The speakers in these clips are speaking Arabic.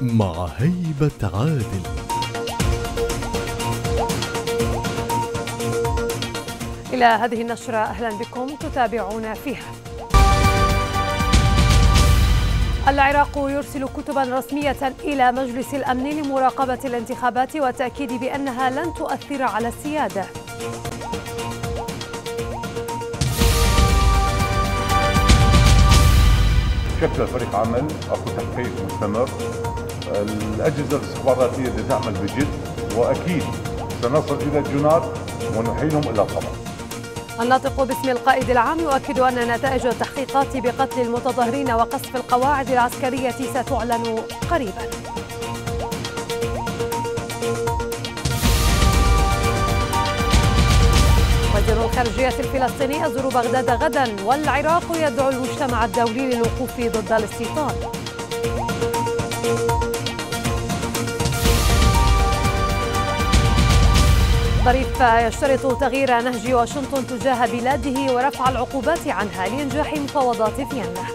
مع هيبة عادل إلى هذه النشرة أهلا بكم تتابعون فيها العراق يرسل كتبا رسمية إلى مجلس الأمن لمراقبة الانتخابات والتأكيد بأنها لن تؤثر على السيادة شكل فريق عمل أكو تحقيق مستمر الأجهزة الاستخباراتية اللي تعمل بجد وأكيد سنصل إلى الجنات ونحيلهم إلى القمر الناطق باسم القائد العام يؤكد أن نتائج التحقيقات بقتل المتظاهرين وقصف القواعد العسكرية ستعلن قريباً وزير الخارجية الفلسطيني يزور بغداد غدا والعراق يدعو المجتمع الدولي للوقوف ضد الاستيطان ظريف يشترط تغيير نهج واشنطن تجاه بلاده ورفع العقوبات عنها لإنجاح مفاوضات فيينا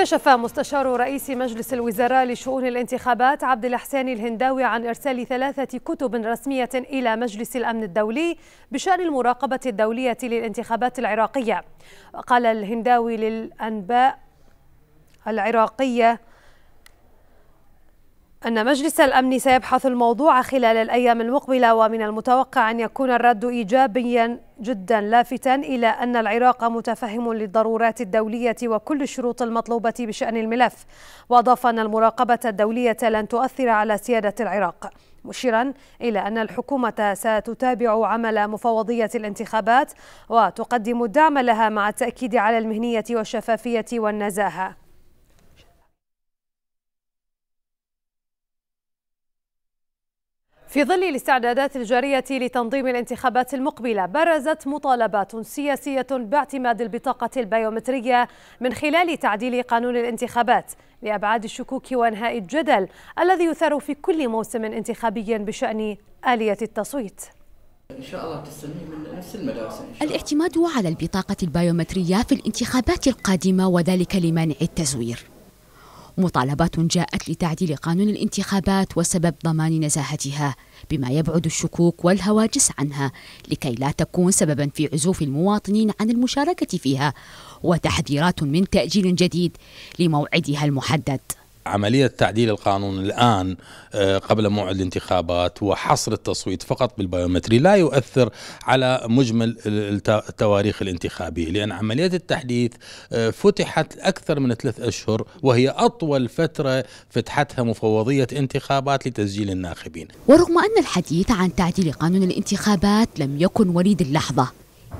كشف مستشار رئيس مجلس الوزراء لشؤون الانتخابات عبد الحسين الهنداوي عن إرسال ثلاثة كتب رسمية إلى مجلس الأمن الدولي بشأن المراقبة الدولية للانتخابات العراقية قال الهنداوي للأنباء العراقية أن مجلس الأمن سيبحث الموضوع خلال الأيام المقبلة ومن المتوقع أن يكون الرد إيجابيا جدا لافتا إلى أن العراق متفهم للضرورات الدولية وكل الشروط المطلوبة بشأن الملف وأضاف أن المراقبة الدولية لن تؤثر على سيادة العراق مشيرا إلى أن الحكومة ستتابع عمل مفوضية الانتخابات وتقدم الدعم لها مع التأكيد على المهنية والشفافية والنزاهة في ظل الاستعدادات الجارية لتنظيم الانتخابات المقبلة برزت مطالبات سياسية باعتماد البطاقة البيومترية من خلال تعديل قانون الانتخابات لأبعاد الشكوك وإنهاء الجدل الذي يثار في كل موسم انتخابي بشأن آلية التصويت إن شاء الله من نفس الاعتماد على البطاقة البيومترية في الانتخابات القادمة وذلك لمنع التزوير مطالبات جاءت لتعديل قانون الانتخابات وسبب ضمان نزاهتها بما يبعد الشكوك والهواجس عنها لكي لا تكون سببا في عزوف المواطنين عن المشاركه فيها وتحذيرات من تاجيل جديد لموعدها المحدد عملية تعديل القانون الآن آه، قبل موعد الانتخابات وحصر التصويت فقط بالبيومتري لا يؤثر على مجمل التواريخ الانتخابية لأن عملية التحديث آه، فتحت أكثر من ثلاث أشهر وهي أطول فترة فتحتها مفوضية انتخابات لتسجيل الناخبين ورغم أن الحديث عن تعديل قانون الانتخابات لم يكن وليد اللحظة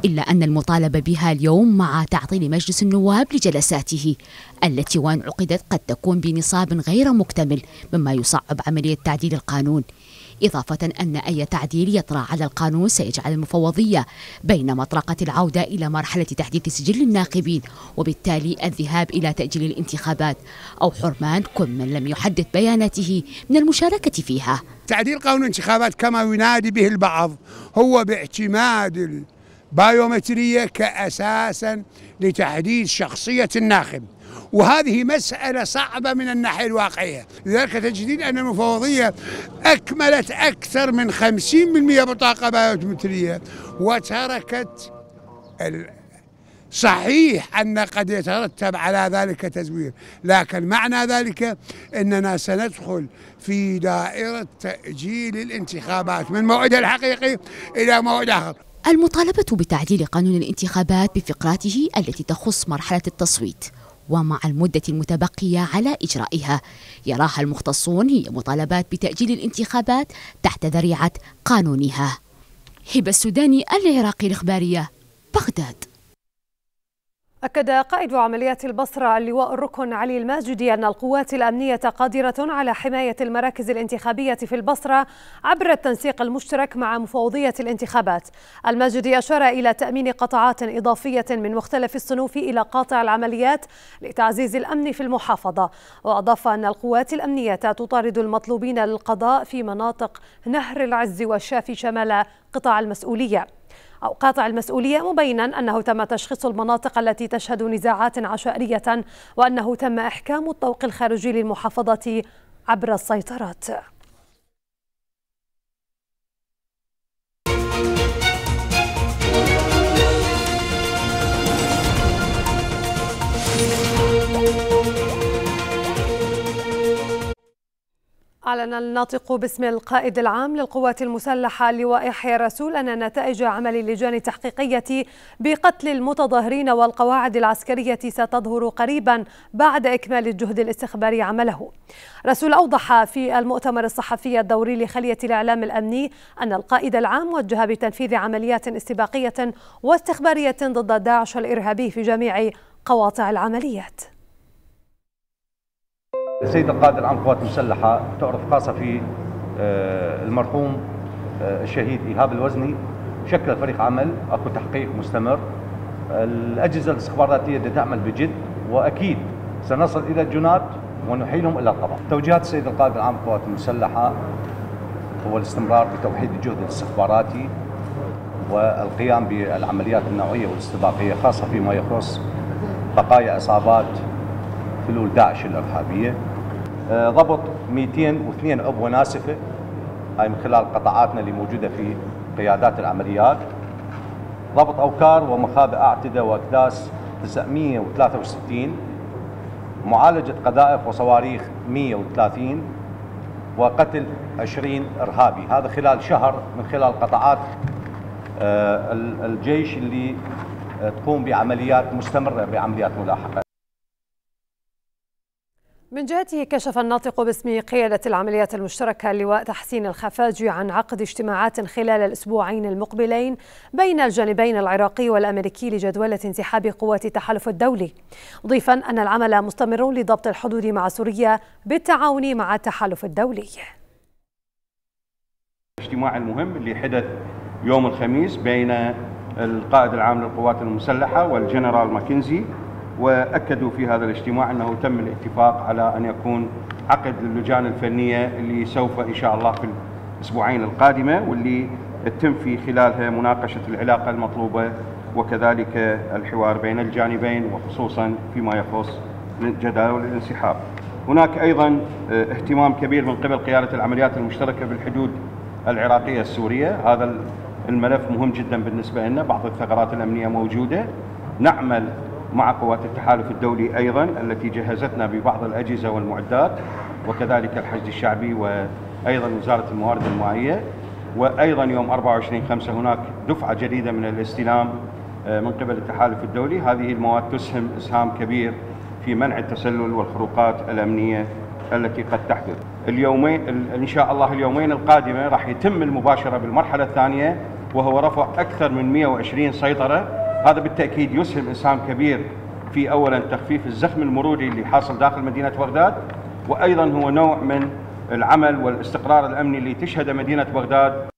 إلا أن المطالبة بها اليوم مع تعطيل مجلس النواب لجلساته التي وإن عقدت قد تكون بنصاب غير مكتمل مما يصعب عملية تعديل القانون إضافة أن أي تعديل يطرأ على القانون سيجعل المفوضية بين مطرقة العودة إلى مرحلة تحديث سجل الناخبين وبالتالي الذهاب إلى تأجيل الانتخابات أو حرمان كل من لم يحدد بياناته من المشاركة فيها تعديل قانون الانتخابات كما ينادي به البعض هو باعتماد بايومترية كأساسا لتحديد شخصية الناخب وهذه مسألة صعبة من الناحية الواقعية لذلك تجدين أن المفوضية أكملت أكثر من 50% بطاقة بايومترية وتركت صحيح أن قد يترتب على ذلك تزوير لكن معنى ذلك أننا سندخل في دائرة تأجيل الانتخابات من موعدها الحقيقي إلى موعد آخر المطالبة بتعديل قانون الانتخابات بفقراته التي تخص مرحلة التصويت ومع المدة المتبقية على إجرائها يراها المختصون هي مطالبات بتأجيل الانتخابات تحت ذريعة قانونها هبة السوداني العراقي الإخبارية بغداد أكد قائد عمليات البصرة اللواء الركن علي الماجدي أن القوات الأمنية قادرة على حماية المراكز الانتخابية في البصرة عبر التنسيق المشترك مع مفوضية الانتخابات. الماجدي أشار إلى تأمين قطعات إضافية من مختلف الصنوف إلى قاطع العمليات لتعزيز الأمن في المحافظة، وأضاف أن القوات الأمنية تطارد المطلوبين للقضاء في مناطق نهر العز والشافي شمال قطاع المسؤولية. أو قاطع المسؤولية مبينا أنه تم تشخيص المناطق التي تشهد نزاعات عشائرية وأنه تم إحكام الطوق الخارجي للمحافظة عبر السيطرات أعلن الناطق باسم القائد العام للقوات المسلحة لواء حي رسول أن نتائج عمل اللجان التحقيقية بقتل المتظاهرين والقواعد العسكرية ستظهر قريبا بعد إكمال الجهد الاستخباري عمله رسول أوضح في المؤتمر الصحفي الدوري لخلية الإعلام الأمني أن القائد العام وجه بتنفيذ عمليات استباقية واستخبارية ضد داعش الإرهابي في جميع قواطع العمليات السيد القائد العام قوات المسلحة تعرف خاصة في آه، المرحوم آه، الشهيد إيهاب الوزني شكل فريق عمل أكو تحقيق مستمر الأجهزة الاستخباراتية تعمل بجد وأكيد سنصل إلى الجنات ونحيلهم إلى القضاء توجيهات السيد القائد العام قوات المسلحة هو الاستمرار بتوحيد الجهد الاستخباراتي والقيام بالعمليات النوعية والاستباقية خاصة فيما يخص بقايا إصابات فلول داعش الإرهابية آه، ضبط 202 عضو ناسفه هاي من خلال قطاعاتنا اللي موجوده في قيادات العمليات ضبط اوكار ومخابئ اعتده واكداس 963 معالجه قذائف وصواريخ 130 وقتل 20 ارهابي هذا خلال شهر من خلال قطاعات آه، الجيش اللي آه، تقوم بعمليات مستمره بعمليات ملاحقه من جهته كشف الناطق باسم قيادة العمليات المشتركة اللواء تحسين الخفاجي عن عقد اجتماعات خلال الأسبوعين المقبلين بين الجانبين العراقي والأمريكي لجدولة انسحاب قوات التحالف الدولي ضيفا أن العمل مستمر لضبط الحدود مع سوريا بالتعاون مع التحالف الدولي الاجتماع المهم اللي حدث يوم الخميس بين القائد العام للقوات المسلحة والجنرال ماكنزي واكدوا في هذا الاجتماع انه تم الاتفاق على ان يكون عقد للجان الفنيه اللي سوف ان شاء الله في الاسبوعين القادمه واللي تتم في خلالها مناقشه العلاقه المطلوبه وكذلك الحوار بين الجانبين وخصوصا فيما يخص جداول الانسحاب. هناك ايضا اه، اهتمام كبير من قبل قياده العمليات المشتركه بالحدود العراقيه السوريه، هذا الملف مهم جدا بالنسبه لنا، بعض الثغرات الامنيه موجوده. نعمل مع قوات التحالف الدولي أيضا التي جهزتنا ببعض الأجهزة والمعدات وكذلك الحشد الشعبي وأيضا وزارة الموارد المائية وأيضا يوم 24 5 هناك دفعة جديدة من الاستلام آه، من قبل التحالف الدولي هذه المواد تسهم إسهام كبير في منع التسلل والخروقات الأمنية التي قد تحدث اليومين ان شاء الله اليومين القادمه راح يتم المباشره بالمرحله الثانيه وهو رفع اكثر من 120 سيطره هذا بالتأكيد يسهم إسهام كبير في أولا تخفيف الزخم المروري اللي حاصل داخل مدينة بغداد وأيضا هو نوع من العمل والاستقرار الأمني اللي تشهد مدينة بغداد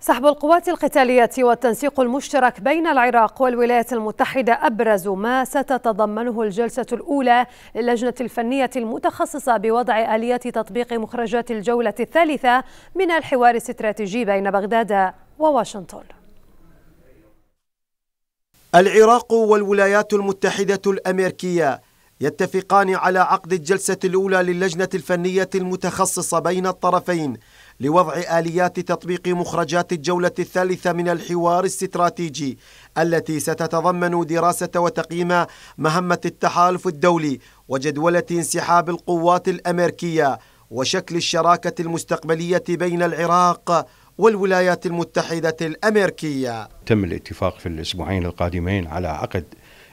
سحب القوات القتالية والتنسيق المشترك بين العراق والولايات المتحدة أبرز ما ستتضمنه الجلسة الأولى للجنة الفنية المتخصصة بوضع آليات تطبيق مخرجات الجولة الثالثة من الحوار الاستراتيجي بين بغداد وواشنطن العراق والولايات المتحدة الأمريكية يتفقان على عقد الجلسة الأولى للجنة الفنية المتخصصة بين الطرفين لوضع آليات تطبيق مخرجات الجولة الثالثة من الحوار الاستراتيجي التي ستتضمن دراسة وتقييم مهمة التحالف الدولي وجدولة انسحاب القوات الأمريكية وشكل الشراكة المستقبلية بين العراق والولايات المتحدة الأمريكية تم الاتفاق في الأسبوعين القادمين على عقد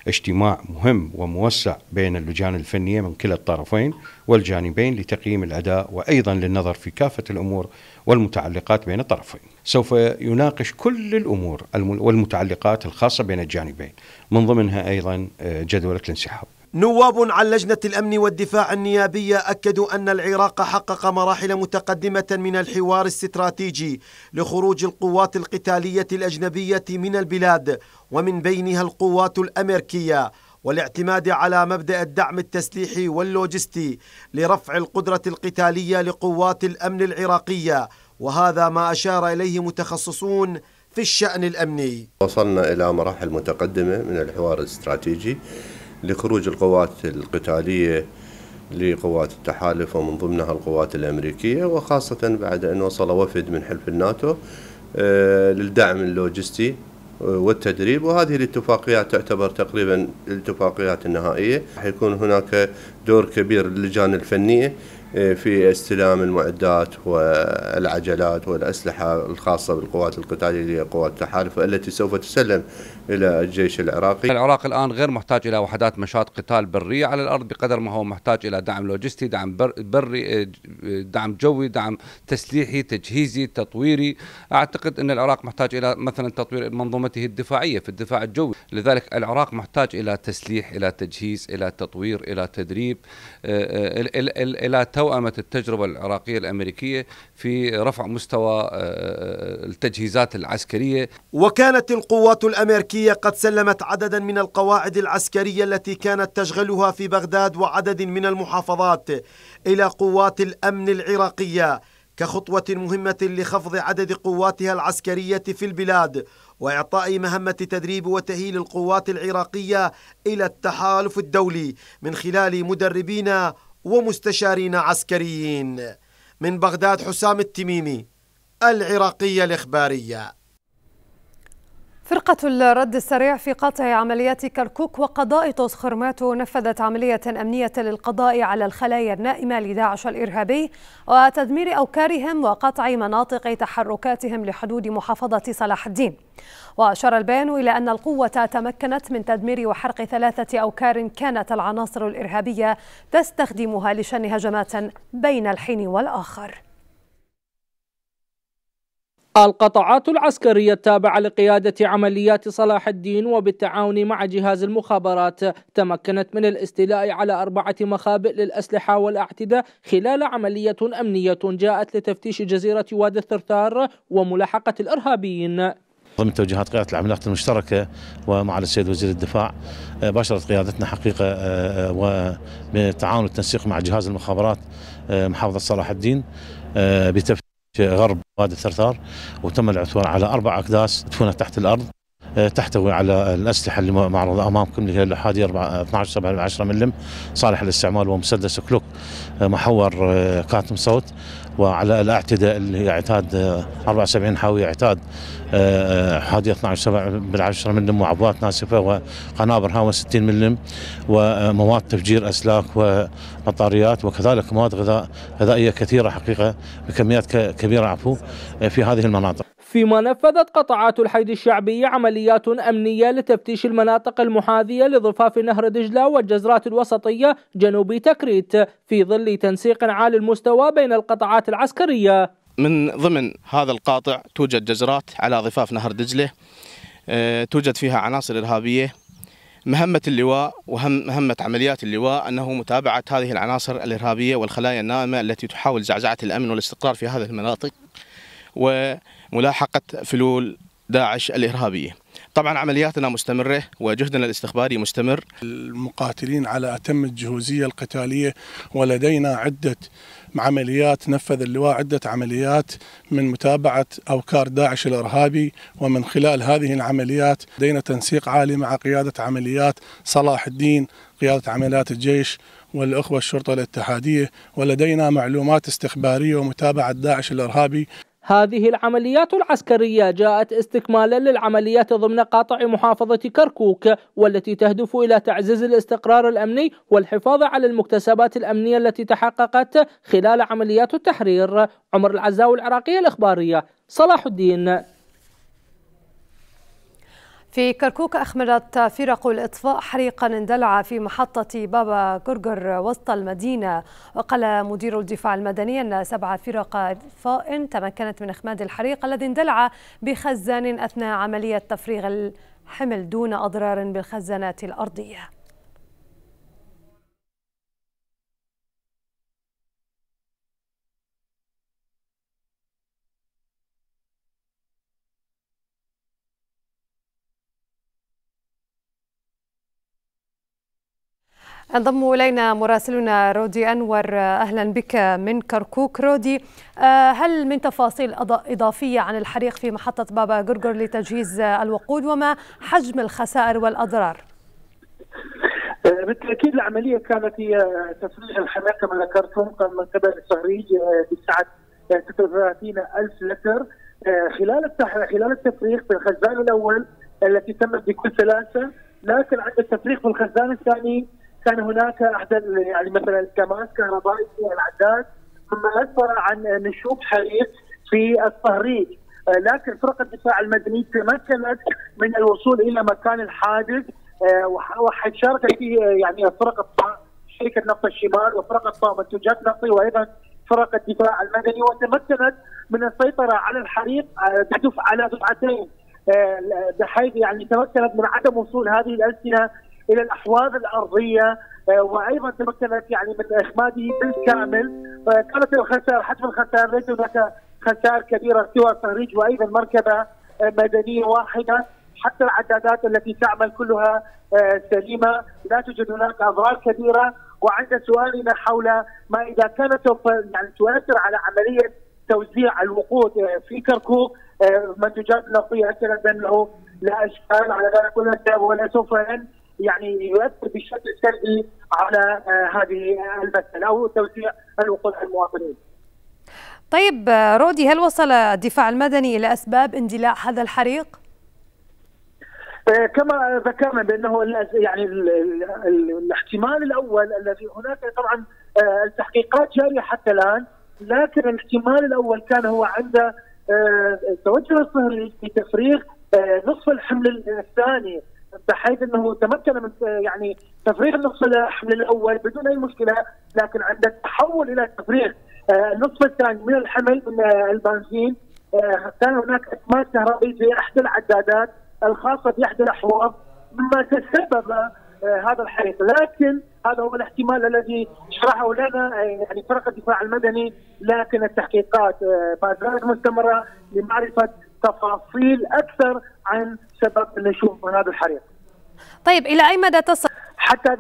اجتماع مهم وموسع بين اللجان الفنيه من كلا الطرفين والجانبين لتقييم الاداء وايضا للنظر في كافه الامور والمتعلقات بين الطرفين. سوف يناقش كل الامور والمتعلقات الخاصه بين الجانبين من ضمنها ايضا آه، جدولة الانسحاب. نواب عن لجنة الأمن والدفاع النيابية أكدوا أن العراق حقق مراحل متقدمة من الحوار الاستراتيجي لخروج القوات القتالية الأجنبية من البلاد ومن بينها القوات الأمريكية والاعتماد على مبدأ الدعم التسليحي واللوجستي لرفع القدرة القتالية لقوات الأمن العراقية وهذا ما أشار إليه متخصصون في الشأن الأمني وصلنا إلى مراحل متقدمة من الحوار الاستراتيجي لخروج القوات القتالية لقوات التحالف ومن ضمنها القوات الأمريكية وخاصة بعد أن وصل وفد من حلف الناتو آه، للدعم اللوجستي آه، والتدريب وهذه الاتفاقيات تعتبر تقريبا الاتفاقيات النهائية حيكون هناك دور كبير للجان الفنية آه، في استلام المعدات والعجلات والأسلحة الخاصة بالقوات القتالية قوات التحالف التي سوف تسلم إلى الجيش العراقي العراق الآن غير محتاج إلى وحدات مشاة قتال برية على الأرض بقدر ما هو محتاج إلى دعم لوجستي دعم بري آه، آه، دعم جوي دعم تسليحي تجهيزي تطويري أعتقد أن العراق محتاج إلى مثلا تطوير منظومته الدفاعية في الدفاع الجوي لذلك العراق محتاج إلى تسليح إلى تجهيز إلى تطوير إلى تدريب آه، إلى توأمة التجربة العراقية الأمريكية في رفع مستوى التجهيزات العسكرية وكانت القوات الأمريكية تركيا قد سلمت عددا من القواعد العسكرية التي كانت تشغلها في بغداد وعدد من المحافظات إلى قوات الأمن العراقية كخطوة مهمة لخفض عدد قواتها العسكرية في البلاد وإعطاء مهمة تدريب وتأهيل القوات العراقية إلى التحالف الدولي من خلال مدربين ومستشارين عسكريين من بغداد حسام التميمي العراقية الإخبارية فرقة الرد السريع في قطع عمليات كركوك وقضاء طوس خرماتو نفذت عملية أمنية للقضاء على الخلايا النائمة لداعش الإرهابي وتدمير أوكارهم وقطع مناطق تحركاتهم لحدود محافظة صلاح الدين وأشار البيان إلى أن القوة تمكنت من تدمير وحرق ثلاثة أوكار كانت العناصر الإرهابية تستخدمها لشن هجمات بين الحين والآخر القطاعات العسكرية التابعة لقيادة عمليات صلاح الدين وبالتعاون مع جهاز المخابرات تمكنت من الاستيلاء على أربعة مخابئ للأسلحة والأعتداء خلال عملية أمنية جاءت لتفتيش جزيرة وادي الثرثار وملاحقة الإرهابيين ضمن توجيهات قياده العمليات المشتركه ومع السيد وزير الدفاع آه، باشرت قيادتنا حقيقه آه، آه، وبالتعاون والتنسيق مع جهاز المخابرات محافظه صلاح الدين بتفتيش في غرب وادي الثرثار وتم العثور على أربع أكداس مدفونة تحت الأرض آه، تحتوي على الأسلحة اللي معرضة أمامكم اللي هي الأحادي 12 7 10 ملم صالح للاستعمال ومسدس كلوك آه، محور آه، كاتم صوت وعلى الاعتداء اللي هي اعتاد 74 حاوية اعتاد حادي 12 7 بالعشرة ملم وعبوات ناسفة وقنابر هاون 60 ملم ومواد تفجير أسلاك وبطاريات وكذلك مواد غذاء غذائية كثيرة حقيقة بكميات كبيرة عفو في هذه المناطق فيما نفذت قطاعات الحيد الشعبية عمليات أمنية لتفتيش المناطق المحاذية لضفاف نهر دجلة والجزرات الوسطية جنوب تكريت في ظل تنسيق عالي المستوى بين القطاعات العسكرية من ضمن هذا القاطع توجد جزرات على ضفاف نهر دجلة آه، توجد فيها عناصر إرهابية مهمة اللواء ومهمة عمليات اللواء أنه متابعة هذه العناصر الإرهابية والخلايا النائمة التي تحاول زعزعة الأمن والاستقرار في هذه المناطق و ملاحقة فلول داعش الإرهابية طبعا عملياتنا مستمرة وجهدنا الاستخباري مستمر المقاتلين على أتم الجهوزية القتالية ولدينا عدة عمليات نفذ اللواء عدة عمليات من متابعة أوكار داعش الإرهابي ومن خلال هذه العمليات لدينا تنسيق عالي مع قيادة عمليات صلاح الدين قيادة عمليات الجيش والأخوة الشرطة الاتحادية ولدينا معلومات استخبارية ومتابعة داعش الإرهابي هذه العمليات العسكرية جاءت استكمالا للعمليات ضمن قاطع محافظة كركوك والتي تهدف إلى تعزيز الاستقرار الأمني والحفاظ على المكتسبات الأمنية التي تحققت خلال عمليات التحرير عمر العزاوي العراقية الإخبارية صلاح الدين في كركوك أخمدت فرق الإطفاء حريقا اندلع في محطة بابا غرغر وسط المدينة وقال مدير الدفاع المدني أن سبع فرق إطفاء تمكنت من إخماد الحريق الذي اندلع بخزان أثناء عملية تفريغ الحمل دون أضرار بالخزانات الأرضية انضم الينا مراسلنا رودي انور آه، اهلا بك من كركوك رودي آه، هل من تفاصيل اضافيه عن الحريق في محطه بابا غرغر لتجهيز آه، الوقود وما حجم الخسائر والاضرار؟ بالتاكيد العمليه كانت هي تفريغ الحريق كما ذكرتم من قبل الصهريج بسعه 36 الف لتر خلال خلال التفريغ في الخزان الاول التي تمت بكل ثلاثه لكن عند التفريغ في الخزان الثاني كان هناك احد يعني مثلا الكماس كهربائي في العداد مما اسفر عن نشوب حريق في الصهريج لكن فرق الدفاع المدني تمكنت من الوصول الى مكان الحادث آه، شاركت فيه آه، يعني فرق شركه نفط الشمال وفرق الطاقه منتجات نفطي وايضا فرق الدفاع المدني وتمكنت من السيطره على الحريق آه، تحدث على دفعتين بحيث يعني تمكنت من عدم وصول هذه الالسنه الى الاحواض الارضيه آه، وايضا تمكنت يعني من اخماده بالكامل آه، كانت الخسائر حجم الخسائر ليس هناك خسائر كبيره سوى التهريج وايضا مركبه آه، مدنيه واحده حتى العدادات التي تعمل كلها سليمه لا توجد هناك اضرار كبيره وعند سؤالنا حول ما اذا كانت سوف يعني تؤثر على عمليه توزيع الوقود في كركوك منتجات نفطيه اكدت بانه لا اشكال على ذلك ولا سوف يعني يؤثر بشكل سلبي على آه، هذه المساله او توزيع الوقود على المواطنين. طيب آه، رودي هل وصل الدفاع المدني الى اسباب اندلاع هذا الحريق؟ آه، كما ذكرنا بانه يعني الاحتمال الاول الذي هناك طبعا التحقيقات جاريه حتى الان لكن الاحتمال الاول كان هو عند توجه الصهيوني في تفريغ نصف الحمل الثاني بحيث انه تمكن من يعني تفريغ النصف الحمل الاول بدون اي مشكله لكن عند التحول الى تفريغ آه، النصف الثاني من الحمل من آه، البنزين آه، كان هناك اكمال كهربي في احدى العدادات الخاصه في احدى الاحواض مما تسبب هذا الحريق لكن هذا هو الاحتمال الذي شرحه لنا يعني فرق الدفاع المدني لكن التحقيقات ما زالت مستمره لمعرفه تفاصيل اكثر عن سبب نشوء هذا الحريق. طيب الى اي مدى تصل حتى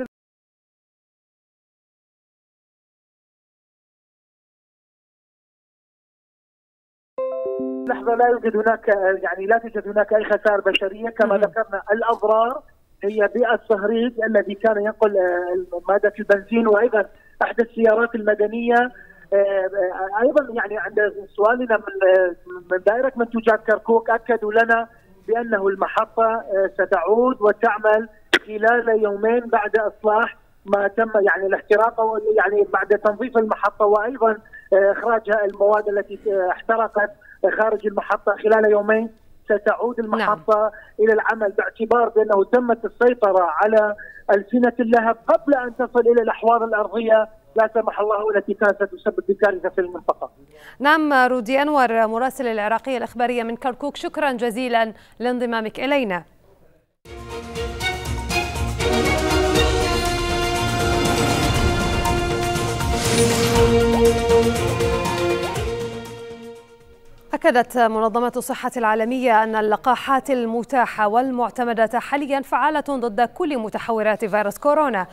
اللحظه لا يوجد هناك يعني لا توجد هناك اي خسائر بشريه كما ذكرنا الاضرار هي بالصهريج الذي كان ينقل آه، ماده البنزين وايضا احدى السيارات المدنيه آه، ايضا يعني عند سؤالنا من دائره منتوجات كركوك اكدوا لنا بانه المحطه آه، ستعود وتعمل خلال يومين بعد اصلاح ما تم يعني الاحتراق يعني بعد تنظيف المحطه وايضا آه، اخراجها المواد التي احترقت خارج المحطه خلال يومين ستعود نعم. المحطه نعم. الى العمل باعتبار بانه تمت السيطره على السنه اللهب قبل ان تصل الى الاحواض الارضيه لا سمح الله والتي كانت ستسبب كارثه في المنطقه. نعم رودي انور مراسل العراقيه الاخباريه من كركوك شكرا جزيلا لانضمامك الينا. أكدت منظمة الصحة العالمية أن اللقاحات المتاحة والمعتمدة حاليا فعالة ضد كل متحورات فيروس كورونا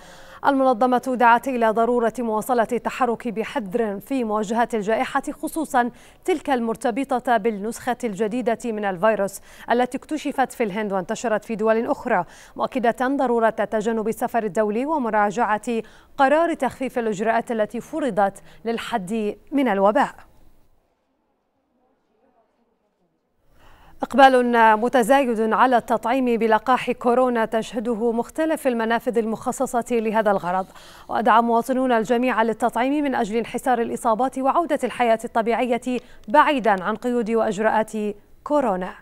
المنظمة دعت إلى ضرورة مواصلة التحرك بحذر في مواجهة الجائحة خصوصا تلك المرتبطة بالنسخة الجديدة من الفيروس التي اكتشفت في الهند وانتشرت في دول أخرى مؤكدة ضرورة تجنب السفر الدولي ومراجعة قرار تخفيف الإجراءات التي فرضت للحد من الوباء إقبال متزايد على التطعيم بلقاح كورونا تشهده مختلف المنافذ المخصصة لهذا الغرض وأدعى مواطنون الجميع للتطعيم من أجل انحسار الإصابات وعودة الحياة الطبيعية بعيدا عن قيود وأجراءات كورونا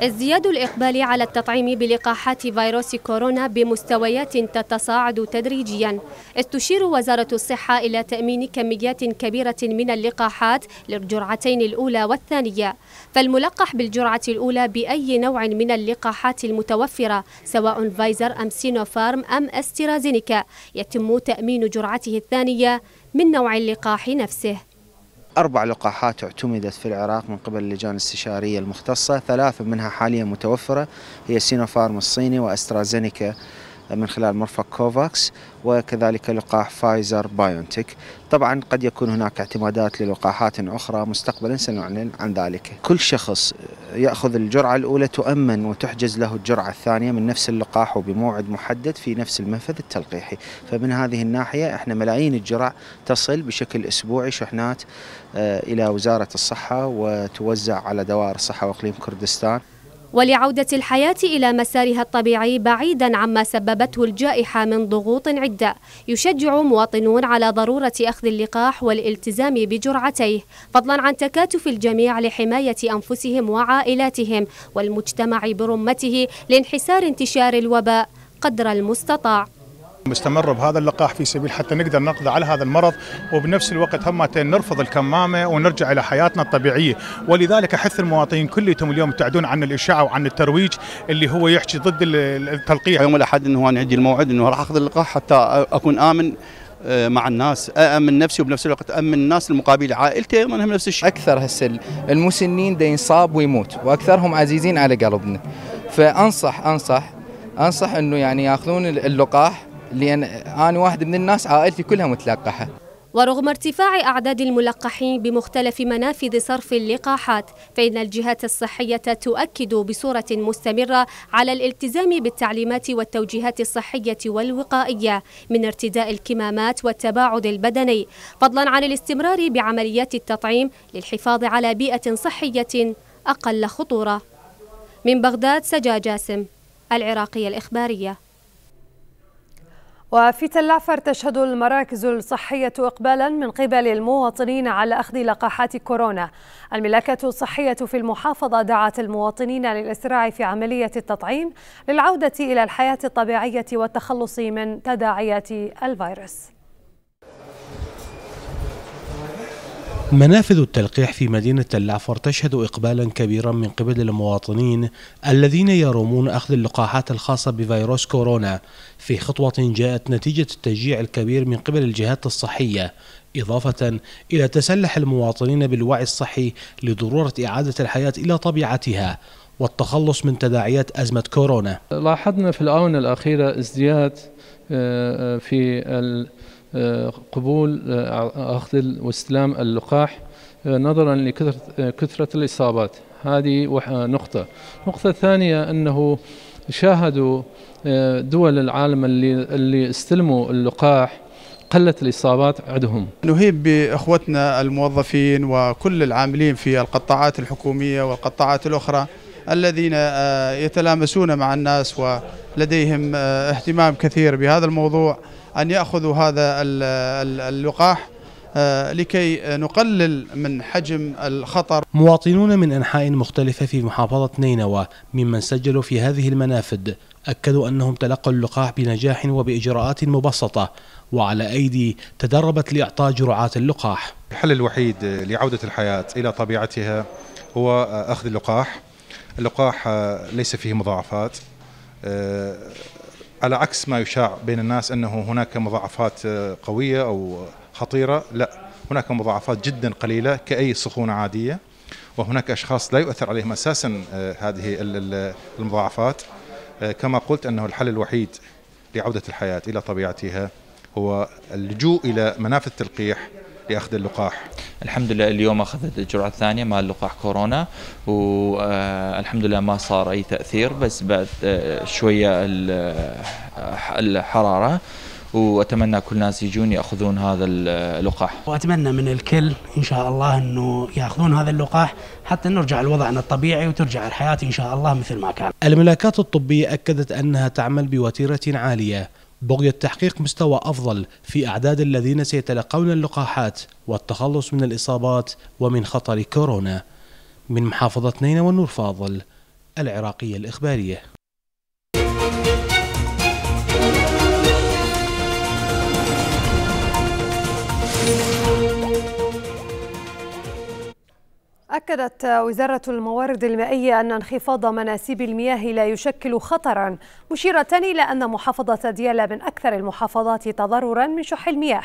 ازدياد الإقبال على التطعيم بلقاحات فيروس كورونا بمستويات تتصاعد تدريجيا إذ تشير وزارة الصحة إلى تأمين كميات كبيرة من اللقاحات للجرعتين الأولى والثانية فالملقح بالجرعة الأولى بأي نوع من اللقاحات المتوفرة سواء فايزر أم سينوفارم أم أسترازينيكا يتم تأمين جرعته الثانية من نوع اللقاح نفسه أربع لقاحات اعتمدت في العراق من قبل اللجان الاستشارية المختصة ثلاثة منها حاليا متوفرة هي سينوفارم الصيني وأسترازينيكا من خلال مرفق كوفاكس وكذلك لقاح فايزر بايونتك طبعا قد يكون هناك اعتمادات للقاحات أخرى مستقبلا سنعلن عن ذلك كل شخص يأخذ الجرعة الأولى تؤمن وتحجز له الجرعة الثانية من نفس اللقاح وبموعد محدد في نفس المنفذ التلقيحي فمن هذه الناحية احنا ملايين الجرعة تصل بشكل أسبوعي شحنات آه، إلى وزارة الصحة وتوزع على دوائر الصحة وإقليم كردستان ولعودة الحياة إلى مسارها الطبيعي بعيدا عما سببته الجائحة من ضغوط عدة يشجع مواطنون على ضرورة أخذ اللقاح والالتزام بجرعتيه فضلا عن تكاتف الجميع لحماية أنفسهم وعائلاتهم والمجتمع برمته لانحسار انتشار الوباء قدر المستطاع مستمر بهذا اللقاح في سبيل حتى نقدر نقضي على هذا المرض وبنفس الوقت هم نرفض الكمامه ونرجع الى حياتنا الطبيعيه ولذلك احث المواطنين كلهم اليوم يبتعدون عن الاشاعه وعن الترويج اللي هو يحكي ضد التلقيح يوم الاحد انه انا عندي الموعد انه راح اخذ اللقاح حتى اكون امن آه، مع الناس امن نفسي وبنفس الوقت امن الناس المقابل عائلتي أيضا هم نفس الشيء أكثر هسه المسنين دا ينصاب ويموت وأكثرهم عزيزين على قلبنا فأنصح أنصح أنصح أنه يعني يأخذون اللقاح لأن أنا واحد من الناس عائلتي كلها متلقحة ورغم ارتفاع أعداد الملقحين بمختلف منافذ صرف اللقاحات فإن الجهات الصحية تؤكد بصورة مستمرة على الالتزام بالتعليمات والتوجيهات الصحية والوقائية من ارتداء الكمامات والتباعد البدني فضلا عن الاستمرار بعمليات التطعيم للحفاظ على بيئة صحية أقل خطورة من بغداد سجا جاسم العراقية الإخبارية وفي تلافر تشهد المراكز الصحية إقبالا من قبل المواطنين على أخذ لقاحات كورونا الملاكة الصحية في المحافظة دعت المواطنين للإسراع في عملية التطعيم للعودة إلى الحياة الطبيعية والتخلص من تداعيات الفيروس منافذ التلقيح في مدينة اللافور تشهد إقبالا كبيرا من قبل المواطنين الذين يرومون أخذ اللقاحات الخاصة بفيروس كورونا في خطوة جاءت نتيجة التشجيع الكبير من قبل الجهات الصحية إضافة إلى تسلح المواطنين بالوعي الصحي لضرورة إعادة الحياة إلى طبيعتها والتخلص من تداعيات أزمة كورونا لاحظنا في الآونة الأخيرة ازدياد آه، آه، في قبول آه، أخذ واستلام اللقاح آه، نظرا لكثرة آه، الإصابات هذه نقطة نقطة ثانية أنه شاهدوا دول العالم اللي, اللي استلموا اللقاح قلت الإصابات عندهم نهيب بأخوتنا الموظفين وكل العاملين في القطاعات الحكومية والقطاعات الأخرى الذين يتلامسون مع الناس ولديهم اهتمام كثير بهذا الموضوع أن يأخذوا هذا اللقاح آه، لكي نقلل من حجم الخطر مواطنون من أنحاء مختلفة في محافظة نينوى ممن سجلوا في هذه المنافذ أكدوا أنهم تلقوا اللقاح بنجاح وبإجراءات مبسطة وعلى أيدي تدربت لإعطاء جرعات اللقاح الحل الوحيد لعودة الحياة إلى طبيعتها هو أخذ اللقاح اللقاح ليس فيه مضاعفات آه، على عكس ما يشاع بين الناس انه هناك مضاعفات آه، قويه او خطيره لا هناك مضاعفات جدا قليله كاي سخونه عاديه وهناك اشخاص لا يؤثر عليهم اساسا آه، هذه المضاعفات آه، كما قلت انه الحل الوحيد لعوده الحياه الى طبيعتها هو اللجوء الى منافذ التلقيح لاخذ اللقاح؟ الحمد لله اليوم اخذت الجرعه الثانيه مال لقاح كورونا والحمد آه، لله ما صار اي تاثير بس بعد آه، شويه الحراره آه، واتمنى كل الناس يجون ياخذون هذا اللقاح. واتمنى من الكل ان شاء الله انه ياخذون هذا اللقاح حتى نرجع لوضعنا الطبيعي وترجع الحياه ان شاء الله مثل ما كان. الملاكات الطبيه اكدت انها تعمل بوتيره عاليه بغية تحقيق مستوى أفضل في أعداد الذين سيتلقون اللقاحات والتخلص من الإصابات ومن خطر كورونا من محافظة نينوى والنور فاضل العراقية الإخبارية أكدت وزارة الموارد المائية أن انخفاض مناسيب المياه لا يشكل خطرا مشيرة إلى أن محافظة ديالى من أكثر المحافظات تضررا من شح المياه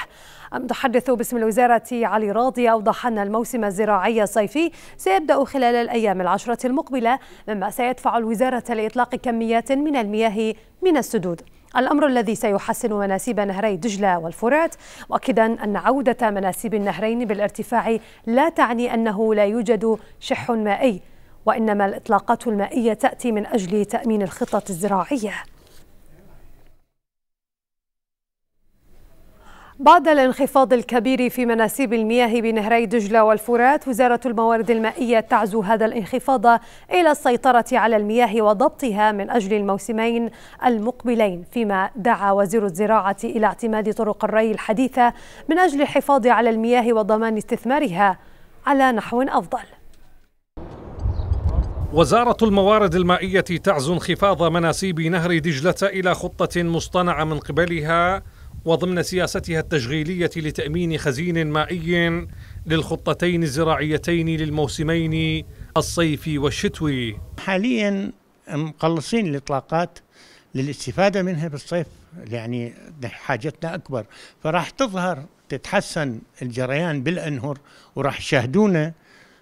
المتحدث باسم الوزارة علي راضي أوضح أن الموسم الزراعي الصيفي سيبدأ خلال الأيام العشرة المقبلة مما سيدفع الوزارة لإطلاق كميات من المياه من السدود الأمر الذي سيحسن مناسيب نهري دجلة والفرات مؤكدا أن عودة مناسيب النهرين بالارتفاع لا تعني أنه لا يوجد شح مائي وإنما الإطلاقات المائية تأتي من أجل تأمين الخطط الزراعية بعد الانخفاض الكبير في مناسيب المياه بنهري دجلة والفرات وزارة الموارد المائية تعزو هذا الانخفاض إلى السيطرة على المياه وضبطها من أجل الموسمين المقبلين فيما دعا وزير الزراعة إلى اعتماد طرق الري الحديثة من أجل الحفاظ على المياه وضمان استثمارها على نحو أفضل وزارة الموارد المائية تعزو انخفاض مناسيب نهر دجلة إلى خطة مصطنعة من قبلها وضمن سياستها التشغيلية لتأمين خزين مائي للخطتين الزراعيتين للموسمين الصيفي والشتوي حاليا مقلصين الإطلاقات للاستفادة منها بالصيف يعني حاجتنا أكبر فراح تظهر تتحسن الجريان بالأنهر وراح يشاهدونا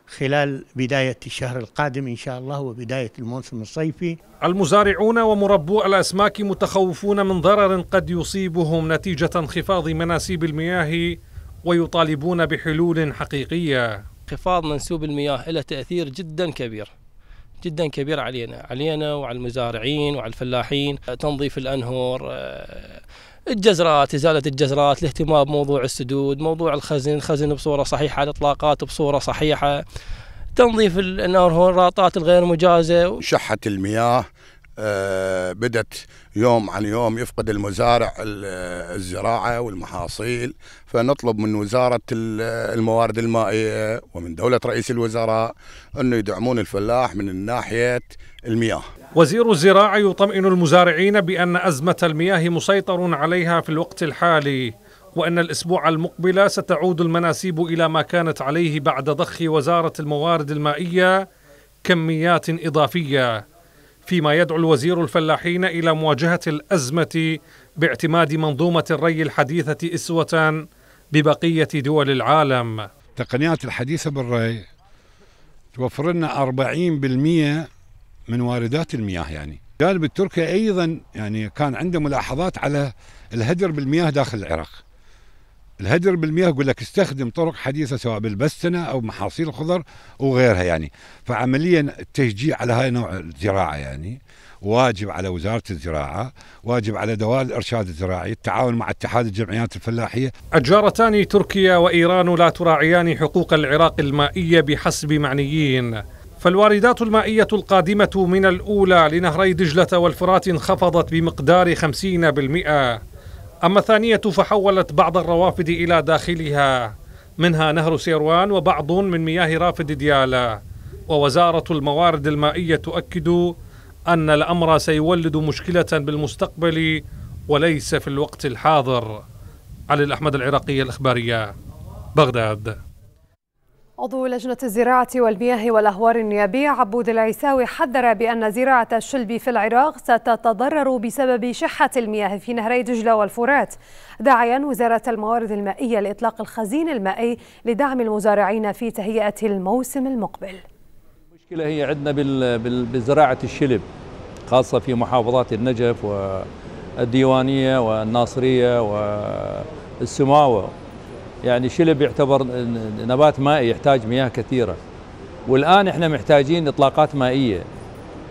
خلال بداية الشهر القادم إن شاء الله وبداية الموسم الصيفي المزارعون ومربو الأسماك متخوفون من ضرر قد يصيبهم نتيجة انخفاض مناسيب المياه ويطالبون بحلول حقيقية انخفاض منسوب المياه له تأثير جدا كبير جدا كبير علينا علينا وعلى المزارعين وعلى الفلاحين تنظيف الأنهر آه، الجزرات إزالة الجزرات الاهتمام بموضوع السدود موضوع الخزن الخزن بصورة صحيحة الإطلاقات بصورة صحيحة تنظيف النهر الراطات الغير مجازة شحة المياه آه، بدت يوم عن يوم يفقد المزارع الزراعه والمحاصيل فنطلب من وزاره الموارد المائيه ومن دوله رئيس الوزراء انه يدعمون الفلاح من ناحيه المياه. وزير الزراعه يطمئن المزارعين بان ازمه المياه مسيطر عليها في الوقت الحالي. وأن الأسبوع المقبل ستعود المناسيب إلى ما كانت عليه بعد ضخ وزارة الموارد المائية كميات إضافية فيما يدعو الوزير الفلاحين إلى مواجهة الأزمة باعتماد منظومة الري الحديثة أسوة ببقية دول العالم التقنيات الحديثة بالري توفر لنا 40% من واردات المياه يعني جانب التركي أيضا يعني كان عنده ملاحظات على الهدر بالمياه داخل العراق الهدر بالمياه يقول لك استخدم طرق حديثه سواء بالبستنه او محاصيل الخضر وغيرها يعني فعمليا التشجيع على هاي نوع الزراعه يعني واجب على وزاره الزراعه، واجب على دوائر الارشاد الزراعي، التعاون مع اتحاد الجمعيات الفلاحيه. الجارتان تركيا وايران لا تراعيان حقوق العراق المائيه بحسب معنيين. فالواردات المائية القادمة من الأولى لنهري دجلة والفرات انخفضت بمقدار 50% أما الثانية فحولت بعض الروافد إلى داخلها منها نهر سيروان وبعض من مياه رافد ديالا ووزارة الموارد المائية تؤكد أن الأمر سيولد مشكلة بالمستقبل وليس في الوقت الحاضر علي الأحمد العراقية الإخبارية بغداد عضو لجنة الزراعة والمياه والأهوار النيابية عبود العيساوي حذر بأن زراعة الشلب في العراق ستتضرر بسبب شحة المياه في نهري دجلة والفرات داعيا وزارة الموارد المائية لإطلاق الخزين المائي لدعم المزارعين في تهيئة الموسم المقبل المشكلة هي عندنا بزراعة الشلب خاصة في محافظات النجف والديوانية والناصرية والسماوة يعني شلب يعتبر نبات مائي يحتاج مياه كثيرة والآن احنا محتاجين إطلاقات مائية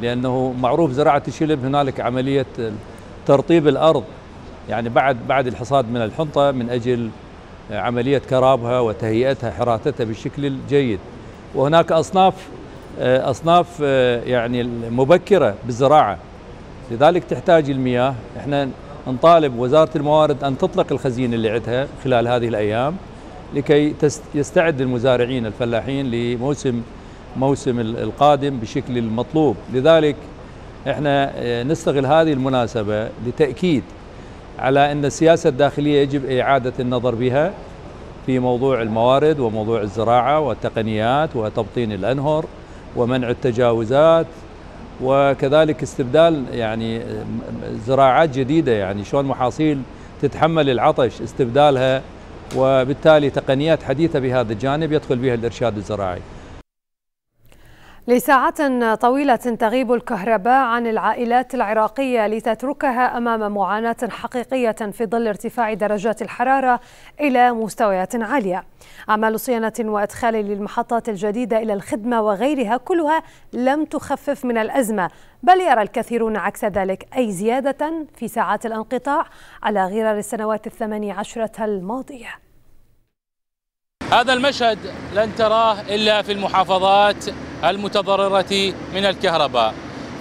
لأنه معروف زراعة الشلب هنالك عملية ترطيب الأرض يعني بعد بعد الحصاد من الحنطة من أجل عملية كرابها وتهيئتها حراثتها بالشكل الجيد وهناك أصناف أصناف يعني مبكرة بالزراعة لذلك تحتاج المياه احنا نطالب وزارة الموارد أن تطلق الخزينة اللي عندها خلال هذه الأيام لكي يستعد المزارعين الفلاحين لموسم موسم القادم بشكل المطلوب لذلك احنا آه، نستغل هذه المناسبة لتأكيد على أن السياسة الداخلية يجب إعادة النظر بها في موضوع الموارد وموضوع الزراعة والتقنيات وتبطين الأنهر ومنع التجاوزات وكذلك استبدال يعني زراعات جديده يعني شلون محاصيل تتحمل العطش استبدالها وبالتالي تقنيات حديثه بهذا الجانب يدخل بها الارشاد الزراعي لساعات طويلة تغيب الكهرباء عن العائلات العراقية لتتركها أمام معاناة حقيقية في ظل ارتفاع درجات الحرارة إلى مستويات عالية أعمال صيانة وإدخال للمحطات الجديدة إلى الخدمة وغيرها كلها لم تخفف من الأزمة بل يرى الكثيرون عكس ذلك أي زيادة في ساعات الانقطاع على غرار السنوات الثماني عشرة الماضية هذا المشهد لن تراه إلا في المحافظات المتضررة من الكهرباء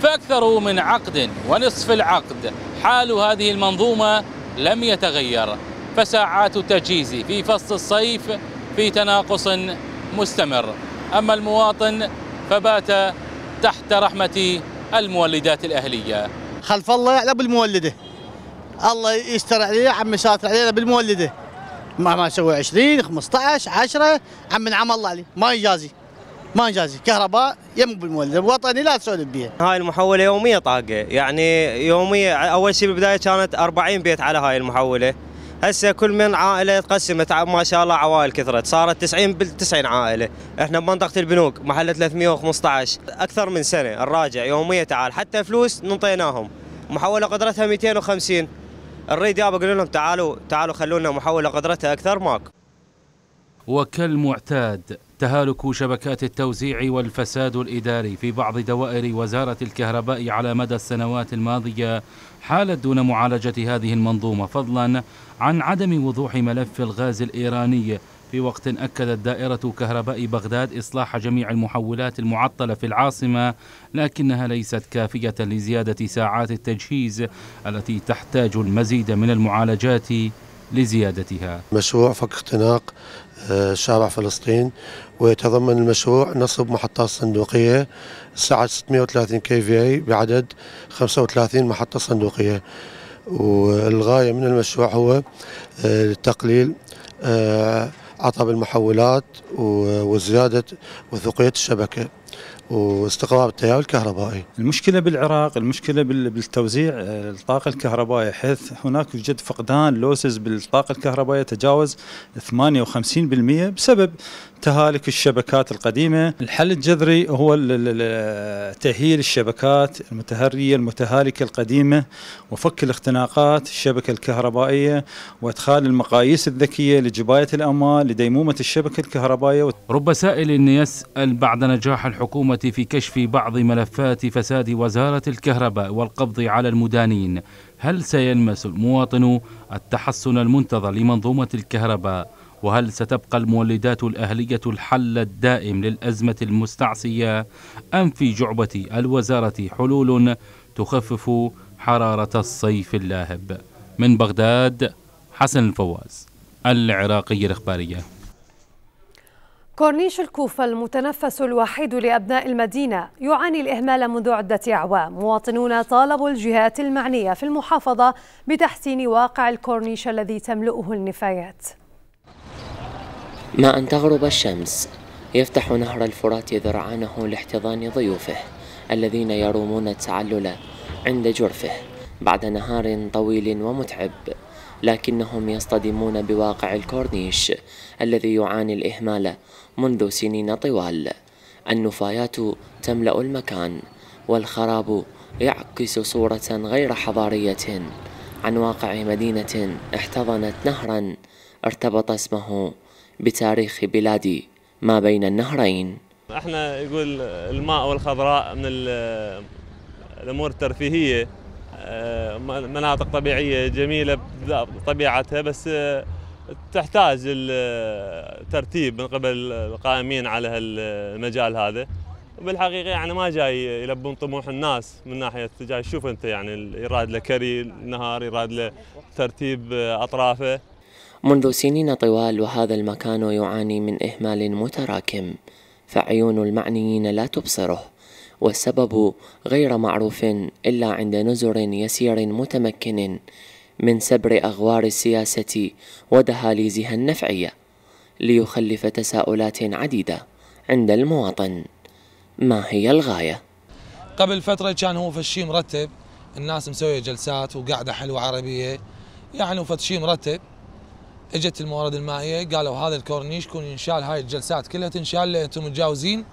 فأكثر من عقد ونصف العقد حال هذه المنظومة لم يتغير فساعات التجهيز في فصل الصيف في تناقص مستمر أما المواطن فبات تحت رحمة المولدات الأهلية خلف الله يعلم بالمولدة الله يستر عليه عم ساتر علينا بالمولده ما ما يسوي 20 15 10 عم من عم الله عليه ما يجازي ما يجازي كهرباء يم بالمولد الوطني لا تسولف بيها هاي المحوله يوميه طاقه يعني يوميه اول شيء بالبدايه كانت 40 بيت على هاي المحوله هسه كل من عائله تقسمت ما شاء الله عوائل كثرت صارت 90 بال 90 عائله احنا بمنطقه البنوك محل 315 اكثر من سنه الراجع يوميه تعال حتى فلوس نطيناهم محوله قدرتها 250 الريد يابا اقول لهم تعالوا تعالوا خلونا محوله قدرتها اكثر ماكو وكالمعتاد تهالك شبكات التوزيع والفساد الإداري في بعض دوائر وزارة الكهرباء على مدى السنوات الماضية حالت دون معالجة هذه المنظومة فضلا عن عدم وضوح ملف الغاز الإيراني في وقت أكدت دائرة كهرباء بغداد إصلاح جميع المحولات المعطلة في العاصمة لكنها ليست كافية لزيادة ساعات التجهيز التي تحتاج المزيد من المعالجات لزيادتها مشروع فك اختناق آه، شارع فلسطين ويتضمن المشروع نصب محطات صندوقية سعة 630 كي في اي بعدد 35 محطة صندوقية والغاية من المشروع هو آه، تقليل آه، عطب المحولات وزيادة وثقية الشبكة واستقرار التيار الكهربائي المشكلة بالعراق المشكلة بالتوزيع آه، الطاقة الكهربائية حيث هناك يوجد فقدان لوسز بالطاقة الكهربائية تجاوز 58% بسبب تهالك الشبكات القديمة الحل الجذري هو تأهيل الشبكات المتهرية المتهالكة القديمة وفك الاختناقات الشبكة الكهربائية وإدخال المقاييس الذكية لجباية الأموال لديمومة الشبكة الكهربائية رب سائل يسأل بعد نجاح الحكومة في كشف بعض ملفات فساد وزارة الكهرباء والقبض على المدانين هل سيلمس المواطن التحسن المنتظر لمنظومة الكهرباء وهل ستبقى المولدات الأهلية الحل الدائم للأزمة المستعصية أم في جعبة الوزارة حلول تخفف حرارة الصيف اللاهب من بغداد حسن الفواز العراقي الإخبارية كورنيش الكوفة المتنفس الوحيد لأبناء المدينة يعاني الإهمال منذ عدة أعوام مواطنون طالبوا الجهات المعنية في المحافظة بتحسين واقع الكورنيش الذي تملؤه النفايات ما أن تغرب الشمس يفتح نهر الفرات ذرعانه لاحتضان ضيوفه الذين يرومون التعلل عند جرفه بعد نهار طويل ومتعب لكنهم يصطدمون بواقع الكورنيش الذي يعاني الإهمال منذ سنين طوال النفايات تملأ المكان والخراب يعكس صورة غير حضارية عن واقع مدينة احتضنت نهرا ارتبط اسمه بتاريخ بلادي ما بين النهرين احنا يقول الماء والخضراء من الامور الترفيهيه آه، مناطق طبيعيه جميله بطبيعتها بس آه، تحتاج الترتيب من قبل القائمين على المجال هذا وبالحقيقه يعني ما جاي يلبون طموح الناس من ناحيه جاي تشوف انت يعني يراد له كري النهار يراد له ترتيب آه، اطرافه منذ سنين طوال وهذا المكان يعاني من إهمال متراكم فعيون المعنيين لا تبصره والسبب غير معروف إلا عند نزر يسير متمكن من سبر أغوار السياسة ودهاليزها النفعية ليخلف تساؤلات عديدة عند المواطن ما هي الغاية؟ قبل فترة كان هو فشي مرتب الناس مسوية جلسات وقاعدة حلوة عربية يعني وفتشي مرتب اجت الموارد المائيه قالوا هذا الكورنيش كون ينشال هاي الجلسات كلها تنشال انتم متجاوزين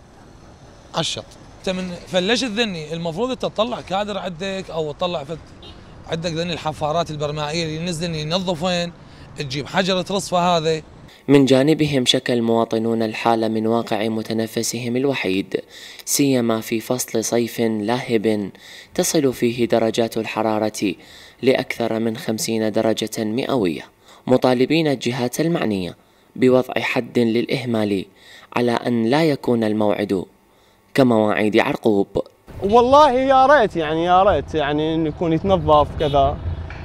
على الشط انت من فلشت ذني المفروض انت تطلع كادر عندك او تطلع فت... عندك ذني الحفارات البرمائيه اللي ينزلن ينظفين تجيب حجر ترصفه هذا من جانبهم شكى المواطنون الحالة من واقع متنفسهم الوحيد سيما في فصل صيف لاهب تصل فيه درجات الحرارة لأكثر من خمسين درجة مئوية مطالبين الجهات المعنية بوضع حد للإهمال على أن لا يكون الموعد كمواعيد عرقوب والله يا ريت يعني يا ريت يعني انه يكون يتنظف كذا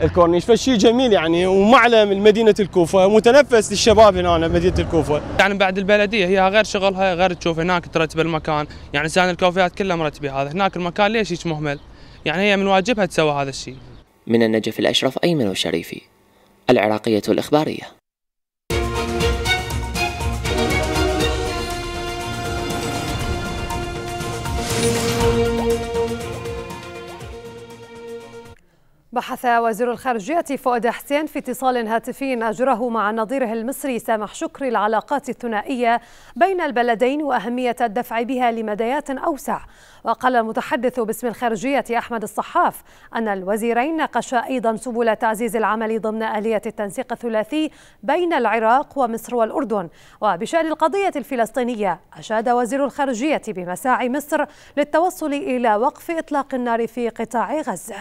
الكورنيش فشي جميل يعني ومعلم مدينة الكوفة متنفس للشباب هنا مدينة الكوفة يعني بعد البلدية هي غير شغلها غير تشوف هناك ترتب المكان يعني سان الكوفيات كلها مرتبة هذا هناك المكان ليش هيك مهمل يعني هي من واجبها تسوي هذا الشيء من النجف الأشرف أيمن الشريفي العراقية الإخبارية بحث وزير الخارجية فؤاد حسين في اتصال هاتفي أجره مع نظيره المصري سامح شكري العلاقات الثنائية بين البلدين وأهمية الدفع بها لمدايات أوسع وقال المتحدث باسم الخارجية أحمد الصحاف أن الوزيرين ناقشا أيضا سبل تعزيز العمل ضمن آلية التنسيق الثلاثي بين العراق ومصر والأردن وبشأن القضية الفلسطينية أشاد وزير الخارجية بمساعي مصر للتوصل إلى وقف إطلاق النار في قطاع غزة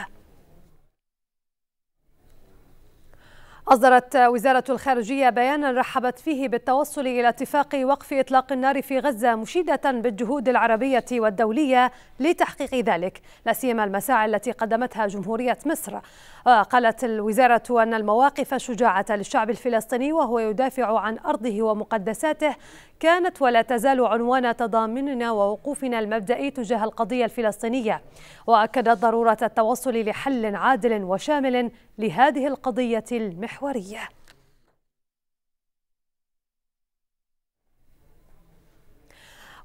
أصدرت وزارة الخارجية بيانا رحبت فيه بالتوصل إلى اتفاق وقف إطلاق النار في غزة مشيدة بالجهود العربية والدولية لتحقيق ذلك لا سيما المساعي التي قدمتها جمهورية مصر آه، قالت الوزارة أن المواقف الشجاعة للشعب الفلسطيني وهو يدافع عن أرضه ومقدساته كانت ولا تزال عنوان تضامننا ووقوفنا المبدئي تجاه القضية الفلسطينية وأكدت ضرورة التوصل لحل عادل وشامل لهذه القضية المحورية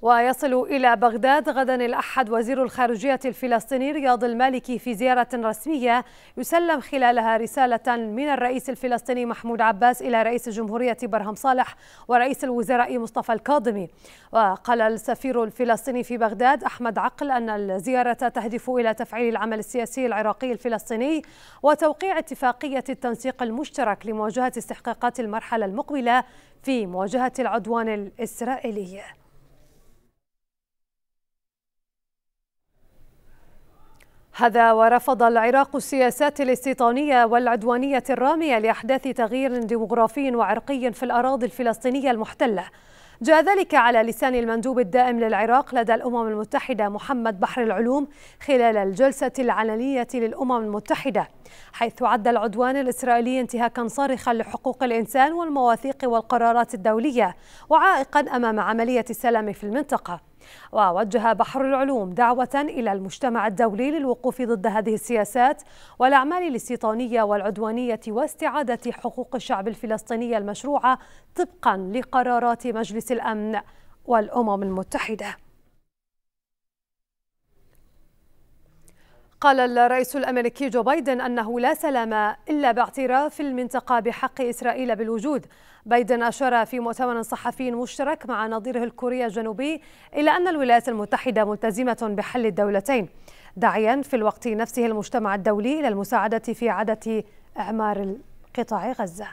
ويصل إلى بغداد غدا الأحد وزير الخارجية الفلسطيني رياض المالكي في زيارة رسمية يسلم خلالها رسالة من الرئيس الفلسطيني محمود عباس إلى رئيس الجمهورية برهم صالح ورئيس الوزراء مصطفى الكاظمي وقال السفير الفلسطيني في بغداد أحمد عقل أن الزيارة تهدف إلى تفعيل العمل السياسي العراقي الفلسطيني وتوقيع اتفاقية التنسيق المشترك لمواجهة استحقاقات المرحلة المقبلة في مواجهة العدوان الإسرائيلي هذا ورفض العراق السياسات الاستيطانية والعدوانية الرامية لأحداث تغيير ديمغرافي وعرقي في الأراضي الفلسطينية المحتلة جاء ذلك على لسان المندوب الدائم للعراق لدى الأمم المتحدة محمد بحر العلوم خلال الجلسة العلنية للأمم المتحدة حيث عد العدوان الإسرائيلي انتهاكا صارخا لحقوق الإنسان والمواثيق والقرارات الدولية وعائقا أمام عملية السلام في المنطقة ووجه بحر العلوم دعوة إلى المجتمع الدولي للوقوف ضد هذه السياسات والأعمال الاستيطانية والعدوانية واستعادة حقوق الشعب الفلسطيني المشروعة طبقا لقرارات مجلس الأمن والأمم المتحدة قال الرئيس الامريكي جو بايدن انه لا سلام الا باعتراف المنطقه بحق اسرائيل بالوجود. بايدن اشار في مؤتمر صحفي مشترك مع نظيره الكوري الجنوبي الى ان الولايات المتحده ملتزمه بحل الدولتين، داعيا في الوقت نفسه المجتمع الدولي الى المساعده في اعاده اعمار قطاع غزه.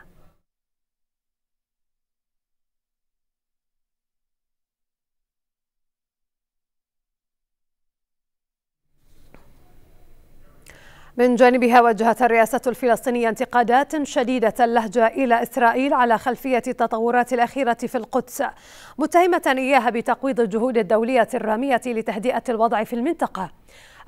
من جانبها وجهت الرئاسة الفلسطينية انتقادات شديدة اللهجة إلى إسرائيل على خلفية التطورات الأخيرة في القدس متهمة إياها بتقويض الجهود الدولية الرامية لتهدئة الوضع في المنطقة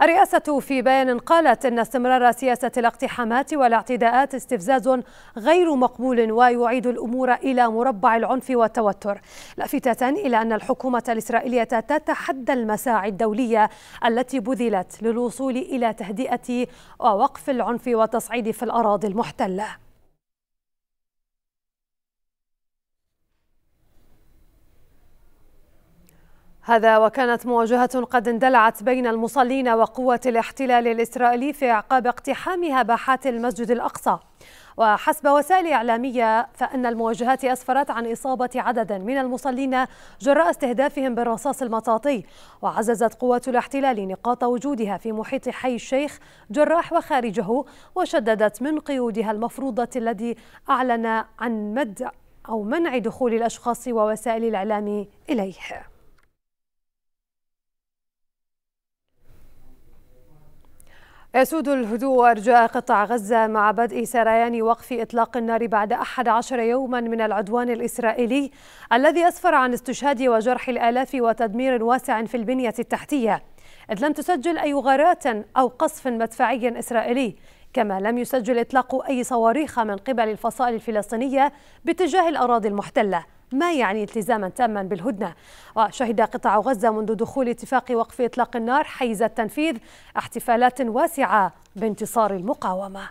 الرئاسة في بيان قالت إن استمرار سياسة الاقتحامات والاعتداءات استفزاز غير مقبول ويعيد الأمور إلى مربع العنف والتوتر لافتة إلى أن الحكومة الإسرائيلية تتحدى المساعي الدولية التي بذلت للوصول إلى تهدئة ووقف العنف والتصعيد في الأراضي المحتلة هذا وكانت مواجهة قد اندلعت بين المصلين وقوة الاحتلال الإسرائيلي في إعقاب اقتحامها باحات المسجد الأقصى وحسب وسائل إعلامية فإن المواجهات أسفرت عن إصابة عدد من المصلين جراء استهدافهم بالرصاص المطاطي وعززت قوة الاحتلال نقاط وجودها في محيط حي الشيخ جراح وخارجه وشددت من قيودها المفروضة الذي أعلن عن مد أو منع دخول الأشخاص ووسائل الإعلام إليه يسود الهدوء أرجاء قطاع غزة مع بدء سريان وقف إطلاق النار بعد 11 يوما من العدوان الإسرائيلي الذي أسفر عن استشهاد وجرح الآلاف وتدمير واسع في البنية التحتية إذ لم تسجل أي غارات أو قصف مدفعي إسرائيلي كما لم يسجل إطلاق أي صواريخ من قبل الفصائل الفلسطينية باتجاه الأراضي المحتلة ما يعني التزاما تاما بالهدنة وشهد قطاع غزة منذ دخول اتفاق وقف إطلاق النار حيز التنفيذ احتفالات واسعة بانتصار المقاومة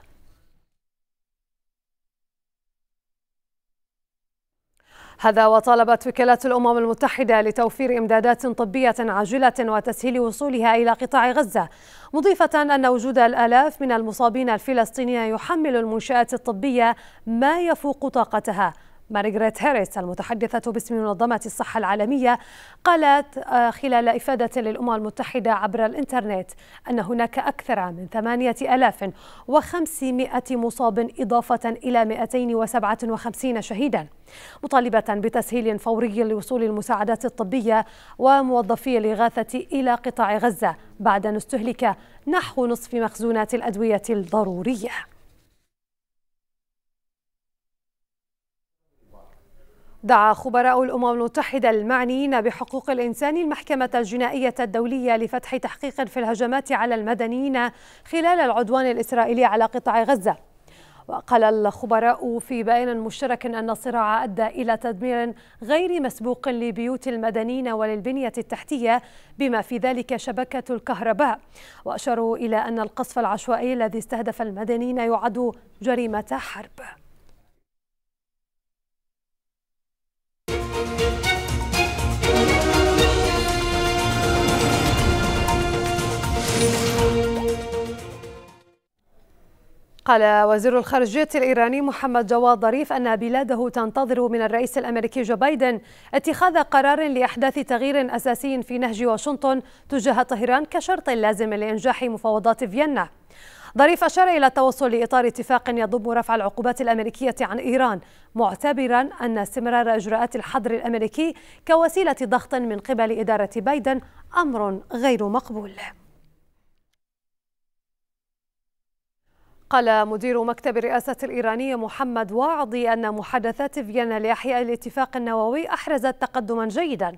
هذا وطالبت وكالات الأمم المتحدة لتوفير إمدادات طبية عاجلة وتسهيل وصولها إلى قطاع غزة مضيفة أن وجود الآلاف من المصابين الفلسطينيين يحمل المنشآت الطبية ما يفوق طاقتها مارغريت هيريس المتحدثة باسم منظمة الصحة العالمية قالت آه، خلال إفادة للأمم المتحدة عبر الإنترنت أن هناك أكثر من 8500 مصاب إضافة إلى 257 شهيدا مطالبة بتسهيل فوري لوصول المساعدات الطبية وموظفي الإغاثة إلى قطاع غزة بعد أن استهلك نحو نصف مخزونات الأدوية الضرورية دعا خبراء الأمم المتحدة المعنيين بحقوق الإنسان المحكمة الجنائية الدولية لفتح تحقيق في الهجمات على المدنيين خلال العدوان الإسرائيلي على قطاع غزة وقال الخبراء في بيان مشترك أن الصراع أدى إلى تدمير غير مسبوق لبيوت المدنيين وللبنية التحتية بما في ذلك شبكة الكهرباء وأشاروا إلى أن القصف العشوائي الذي استهدف المدنيين يعد جريمة حرب قال وزير الخارجية الإيراني محمد جواد ظريف أن بلاده تنتظر من الرئيس الأمريكي جو بايدن اتخاذ قرار لإحداث تغيير أساسي في نهج واشنطن تجاه طهران كشرط لازم لإنجاح مفاوضات فيينا ظريف أشار إلى التوصل لإطار اتفاق يضم رفع العقوبات الأمريكية عن إيران معتبرا أن استمرار إجراءات الحظر الأمريكي كوسيلة ضغط من قبل إدارة بايدن أمر غير مقبول قال مدير مكتب الرئاسة الإيراني محمد واعضي أن محادثات فيينا لإحياء الاتفاق النووي أحرزت تقدما جيدا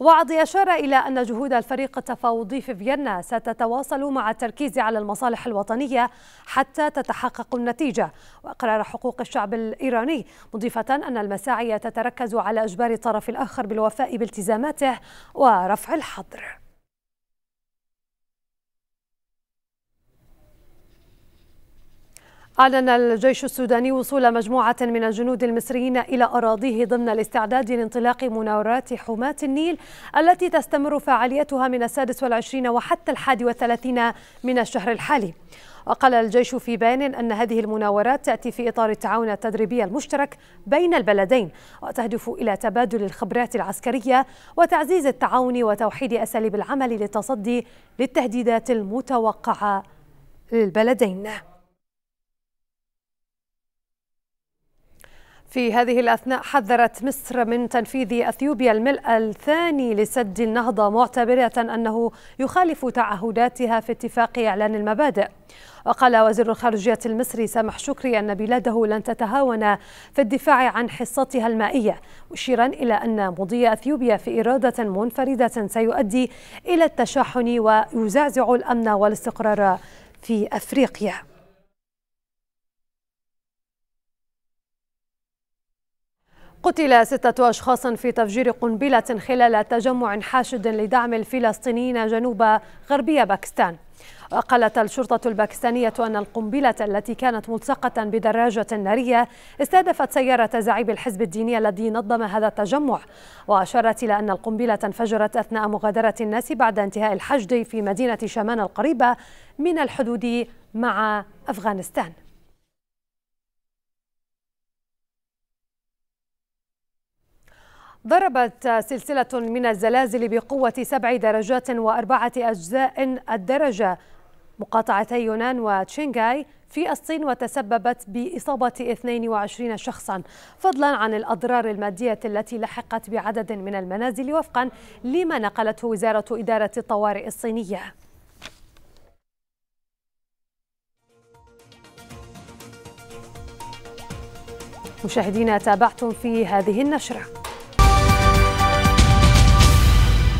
واعضي أشار إلى أن جهود الفريق التفاوضي في فيينا ستتواصل مع التركيز على المصالح الوطنية حتى تتحقق النتيجة وإقرار حقوق الشعب الإيراني مضيفة أن المساعي تتركز على إجبار الطرف الآخر بالوفاء بالتزاماته ورفع الحظر أعلن الجيش السوداني وصول مجموعة من الجنود المصريين إلى أراضيه ضمن الاستعداد لانطلاق مناورات حماة النيل التي تستمر فعاليتها من السادس والعشرين وحتى الحادي والثلاثين من الشهر الحالي وقال الجيش في بيان أن هذه المناورات تأتي في إطار التعاون التدريبي المشترك بين البلدين وتهدف إلى تبادل الخبرات العسكرية وتعزيز التعاون وتوحيد أساليب العمل للتصدي للتهديدات المتوقعة للبلدين في هذه الأثناء حذرت مصر من تنفيذ أثيوبيا الملء الثاني لسد النهضة معتبرة أنه يخالف تعهداتها في اتفاق إعلان المبادئ وقال وزير الخارجية المصري سامح شكري أن بلاده لن تتهاون في الدفاع عن حصتها المائية مشيرا إلى أن مضي أثيوبيا في إرادة منفردة سيؤدي إلى التشاحن ويزعزع الأمن والاستقرار في أفريقيا قتل ستة أشخاص في تفجير قنبلة خلال تجمع حاشد لدعم الفلسطينيين جنوب غربي باكستان وقالت الشرطة الباكستانية أن القنبلة التي كانت ملصقة بدراجة نارية استهدفت سيارة زعيم الحزب الديني الذي نظم هذا التجمع وأشارت إلى أن القنبلة انفجرت أثناء مغادرة الناس بعد انتهاء الحشد في مدينة شمان القريبة من الحدود مع أفغانستان ضربت سلسلة من الزلازل بقوة سبع درجات وأربعة أجزاء الدرجة مقاطعتي يونان وتشينغاي في الصين وتسببت بإصابة 22 شخصا فضلا عن الأضرار المادية التي لحقت بعدد من المنازل وفقا لما نقلته وزارة إدارة الطوارئ الصينية مشاهدينا تابعتم في هذه النشره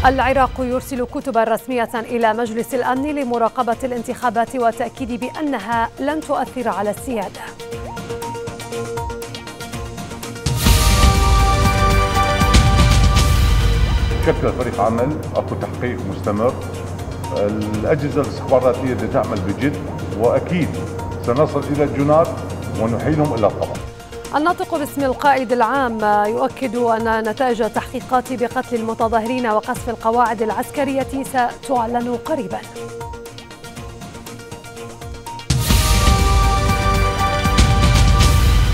العراق يرسل كتبا رسمية إلى مجلس الأمن لمراقبة الانتخابات والتأكيد بأنها لن تؤثر على السيادة شكل فريق عمل اكو تحقيق مستمر الاجهزه الاستخباراتيه بدها تعمل بجد واكيد سنصل الى الجنات ونحيلهم الى الطبع الناطق باسم القائد العام يؤكد أن نتائج التحقيقات بقتل المتظاهرين وقصف القواعد العسكرية ستعلن قريباً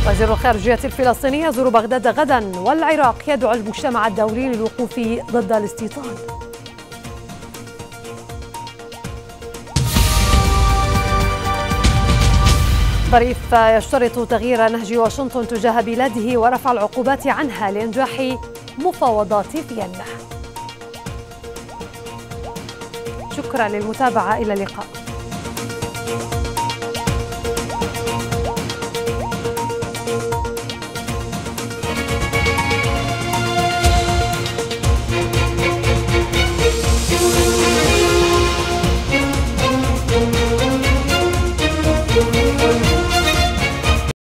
وزير الخارجية الفلسطينية يزور بغداد غدا والعراق يدعو المجتمع الدولي للوقوف ضد الاستيطان الظريف يشترط تغيير نهج واشنطن تجاه بلاده ورفع العقوبات عنها لإنجاح مفاوضات فيينا شكرا للمتابعة إلى اللقاء